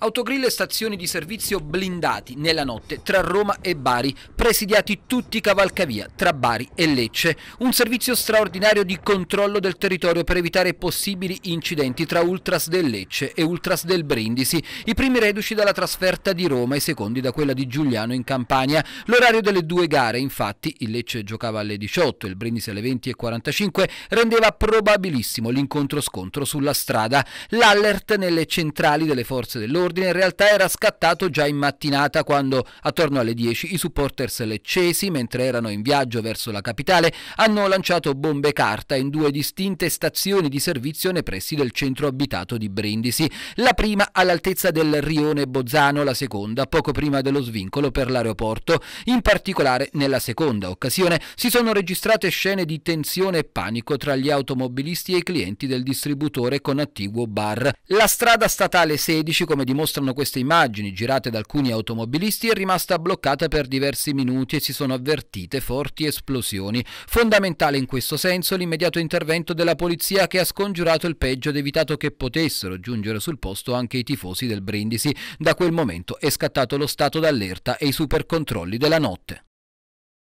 Autogrill e stazioni di servizio blindati nella notte tra Roma e Bari presidiati tutti i cavalcavia tra Bari e Lecce, un servizio straordinario di controllo del territorio per evitare possibili incidenti tra ultras del Lecce e ultras del Brindisi, i primi reduci dalla trasferta di Roma e i secondi da quella di Giuliano in Campania. L'orario delle due gare, infatti, il Lecce giocava alle 18 e il Brindisi alle 20 e 45, rendeva probabilissimo l'incontro scontro sulla strada. L'allert nelle centrali delle forze dell'ordine in realtà era scattato già in mattinata quando attorno alle 10 i supporter Rovers leccesi, mentre erano in viaggio verso la capitale, hanno lanciato bombe carta in due distinte stazioni di servizio nei pressi del centro abitato di Brindisi, la prima all'altezza del rione Bozzano, la seconda poco prima dello svincolo per l'aeroporto. In particolare, nella seconda occasione si sono registrate scene di tensione e panico tra gli automobilisti e i clienti del distributore con attiguo bar. La strada statale 16, come dimostrano queste immagini girate da alcuni automobilisti, è rimasta bloccata per diversi minuti e si sono avvertite forti esplosioni. Fondamentale in questo senso l'immediato intervento della polizia che ha scongiurato il peggio ed evitato che potessero giungere sul posto anche i tifosi del Brindisi. Da quel momento è scattato lo stato d'allerta e i supercontrolli della notte.